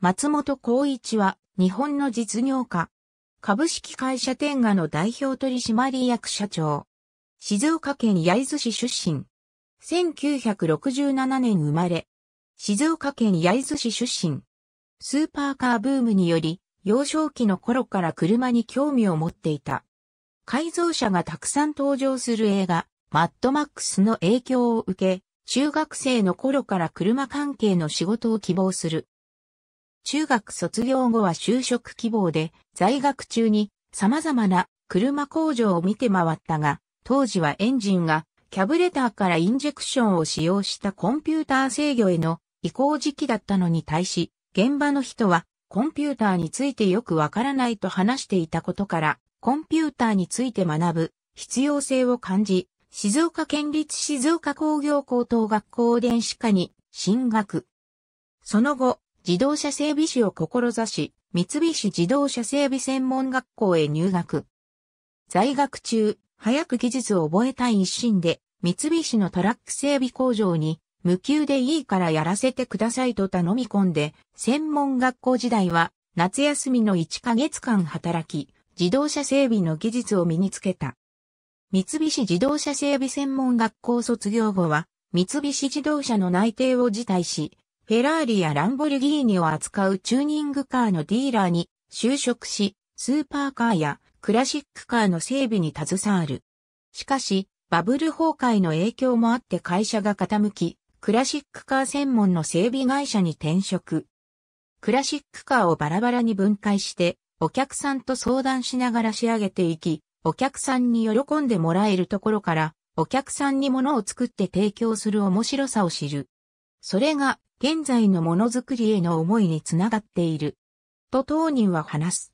松本光一は日本の実業家。株式会社天下の代表取締役社長。静岡県焼津市出身。1967年生まれ。静岡県焼津市出身。スーパーカーブームにより、幼少期の頃から車に興味を持っていた。改造車がたくさん登場する映画、マッドマックスの影響を受け、中学生の頃から車関係の仕事を希望する。中学卒業後は就職希望で、在学中に様々な車工場を見て回ったが、当時はエンジンがキャブレターからインジェクションを使用したコンピューター制御への移行時期だったのに対し、現場の人はコンピューターについてよくわからないと話していたことから、コンピューターについて学ぶ必要性を感じ、静岡県立静岡工業高等学校電子科に進学。その後、自動車整備士を志し、三菱自動車整備専門学校へ入学。在学中、早く技術を覚えたい一心で、三菱のトラック整備工場に、無給でいいからやらせてくださいと頼み込んで、専門学校時代は、夏休みの1ヶ月間働き、自動車整備の技術を身につけた。三菱自動車整備専門学校卒業後は、三菱自動車の内定を辞退し、フェラーリやランボルギーニを扱うチューニングカーのディーラーに就職し、スーパーカーやクラシックカーの整備に携わる。しかし、バブル崩壊の影響もあって会社が傾き、クラシックカー専門の整備会社に転職。クラシックカーをバラバラに分解して、お客さんと相談しながら仕上げていき、お客さんに喜んでもらえるところから、お客さんに物を作って提供する面白さを知る。それが現在のものづくりへの思いにつながっている。と当人は話す。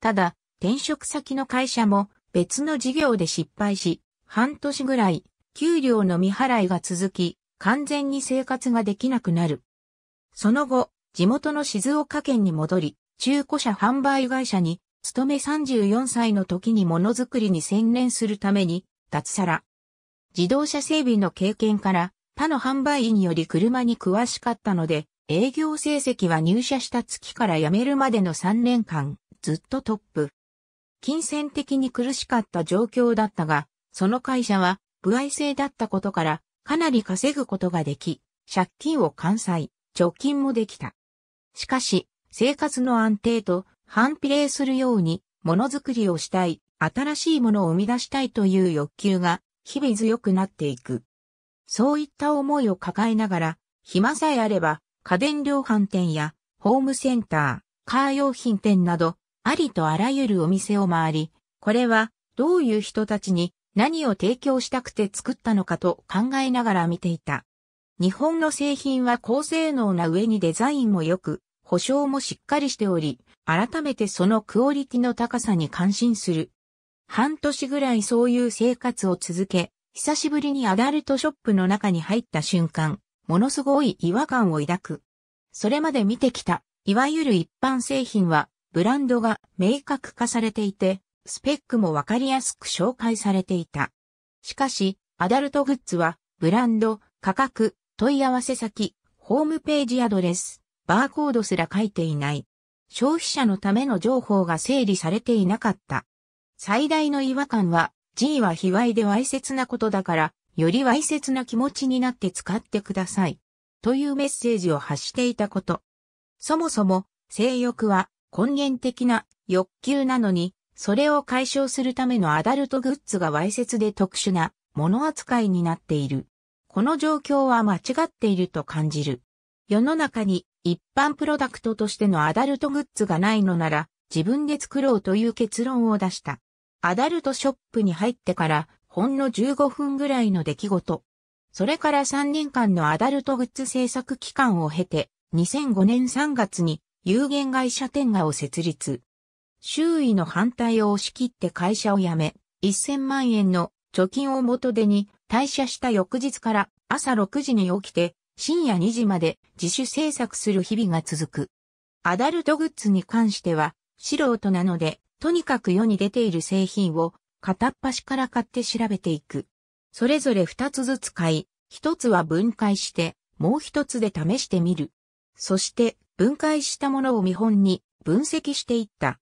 ただ、転職先の会社も別の事業で失敗し、半年ぐらい給料の未払いが続き、完全に生活ができなくなる。その後、地元の静岡県に戻り、中古車販売会社に、勤め34歳の時にものづくりに専念するために、脱サラ。自動車整備の経験から、他の販売員により車に詳しかったので、営業成績は入社した月から辞めるまでの3年間、ずっとトップ。金銭的に苦しかった状況だったが、その会社は、不愛制だったことから、かなり稼ぐことができ、借金を完済、貯金もできた。しかし、生活の安定と反比例するように、ものづくりをしたい、新しいものを生み出したいという欲求が、日々強くなっていく。そういった思いを抱えながら、暇さえあれば、家電量販店や、ホームセンター、カー用品店など、ありとあらゆるお店を回り、これは、どういう人たちに何を提供したくて作ったのかと考えながら見ていた。日本の製品は高性能な上にデザインも良く、保証もしっかりしており、改めてそのクオリティの高さに感心する。半年ぐらいそういう生活を続け、久しぶりにアダルトショップの中に入った瞬間、ものすごい違和感を抱く。それまで見てきた、いわゆる一般製品は、ブランドが明確化されていて、スペックもわかりやすく紹介されていた。しかし、アダルトグッズは、ブランド、価格、問い合わせ先、ホームページアドレス、バーコードすら書いていない。消費者のための情報が整理されていなかった。最大の違和感は、G は卑猥でわいせつなことだから、よりわいせつな気持ちになって使ってください。というメッセージを発していたこと。そもそも、性欲は根源的な欲求なのに、それを解消するためのアダルトグッズがわいせつで特殊な物扱いになっている。この状況は間違っていると感じる。世の中に一般プロダクトとしてのアダルトグッズがないのなら自分で作ろうという結論を出した。アダルトショップに入ってからほんの15分ぐらいの出来事。それから3年間のアダルトグッズ制作期間を経て、2005年3月に有限会社天下を設立。周囲の反対を押し切って会社を辞め、1000万円の貯金を元手に退社した翌日から朝6時に起きて深夜2時まで自主制作する日々が続く。アダルトグッズに関しては素人なのでとにかく世に出ている製品を片っ端から買って調べていく。それぞれ二つずつ買い、一つは分解して、もう一つで試してみる。そして分解したものを見本に分析していった。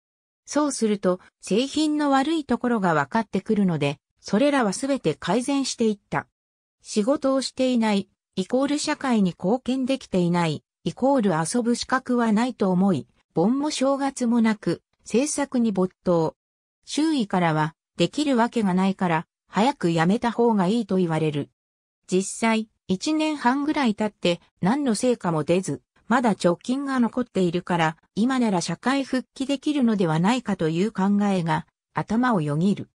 そうすると製品の悪いところが分かってくるので、それらはすべて改善していった。仕事をしていない、イコール社会に貢献できていない、イコール遊ぶ資格はないと思い、盆も正月もなく、制作に没頭。周囲からは、できるわけがないから、早くやめた方がいいと言われる。実際、一年半ぐらい経って何の成果も出ず、まだ貯金が残っているから、今なら社会復帰できるのではないかという考えが頭をよぎる。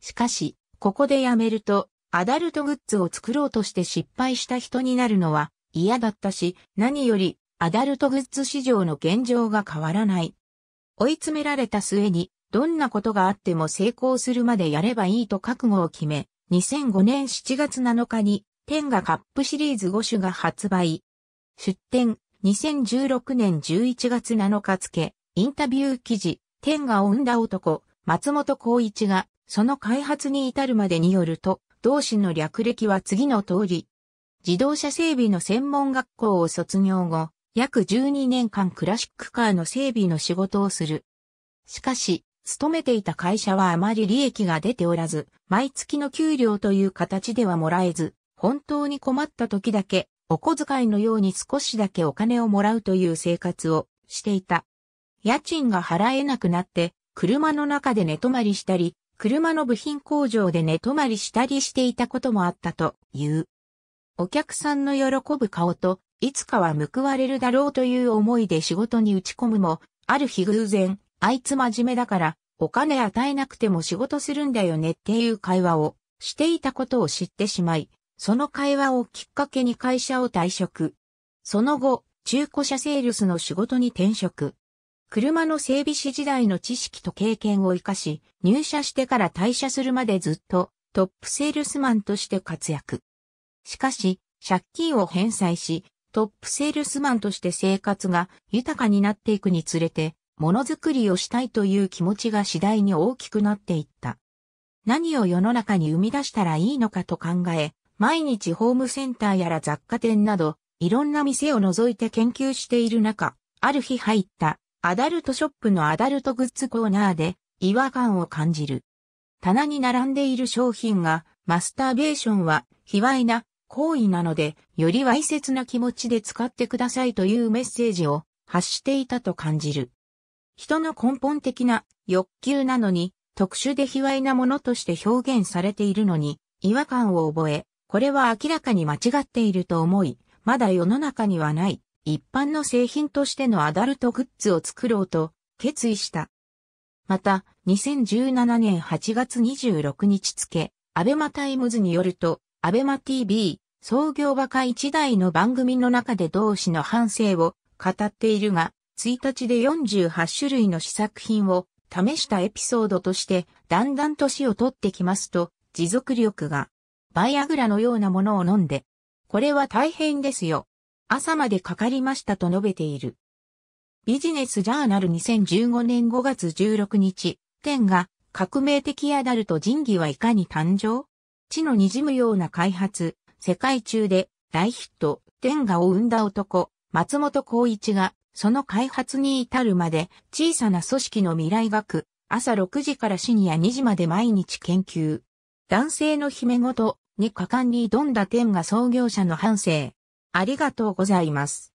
しかし、ここでやめると、アダルトグッズを作ろうとして失敗した人になるのは嫌だったし、何よりアダルトグッズ市場の現状が変わらない。追い詰められた末に、どんなことがあっても成功するまでやればいいと覚悟を決め、2005年7月7日に、天下カップシリーズ5種が発売。出展、2016年11月7日付、インタビュー記事、天下を生んだ男、松本光一が、その開発に至るまでによると、同氏の略歴は次の通り。自動車整備の専門学校を卒業後、約12年間クラシックカーの整備の仕事をする。しかし、勤めていた会社はあまり利益が出ておらず、毎月の給料という形ではもらえず、本当に困った時だけ、お小遣いのように少しだけお金をもらうという生活をしていた。家賃が払えなくなって、車の中で寝泊まりしたり、車の部品工場で寝泊まりしたりしていたこともあったという。お客さんの喜ぶ顔といつかは報われるだろうという思いで仕事に打ち込むも、ある日偶然、あいつ真面目だから、お金与えなくても仕事するんだよねっていう会話をしていたことを知ってしまい、その会話をきっかけに会社を退職。その後、中古車セールスの仕事に転職。車の整備士時代の知識と経験を活かし、入社してから退社するまでずっとトップセールスマンとして活躍。しかし、借金を返済し、トップセールスマンとして生活が豊かになっていくにつれて、ものづくりをしたいという気持ちが次第に大きくなっていった。何を世の中に生み出したらいいのかと考え、毎日ホームセンターやら雑貨店など、いろんな店を除いて研究している中、ある日入ったアダルトショップのアダルトグッズコーナーで違和感を感じる。棚に並んでいる商品がマスターベーションは卑猥な行為なので、よりわいせつな気持ちで使ってくださいというメッセージを発していたと感じる。人の根本的な欲求なのに、特殊で卑猥なものとして表現されているのに、違和感を覚え、これは明らかに間違っていると思い、まだ世の中にはない一般の製品としてのアダルトグッズを作ろうと決意した。また、2017年8月26日付、アベマタイムズによると、アベマ TV、創業馬鹿一代の番組の中で同志の反省を語っているが、1日で48種類の試作品を試したエピソードとして、だんだん年を取ってきますと、持続力が、バイアグラのようなものを飲んで、これは大変ですよ。朝までかかりましたと述べている。ビジネスジャーナル2015年5月16日、天が革命的アダルト人義はいかに誕生地の滲むような開発、世界中で大ヒット、天下を生んだ男、松本光一が、その開発に至るまで、小さな組織の未来学、朝6時から深夜2時まで毎日研究。男性の姫ごとに果敢に挑んだ天が創業者の反省。ありがとうございます。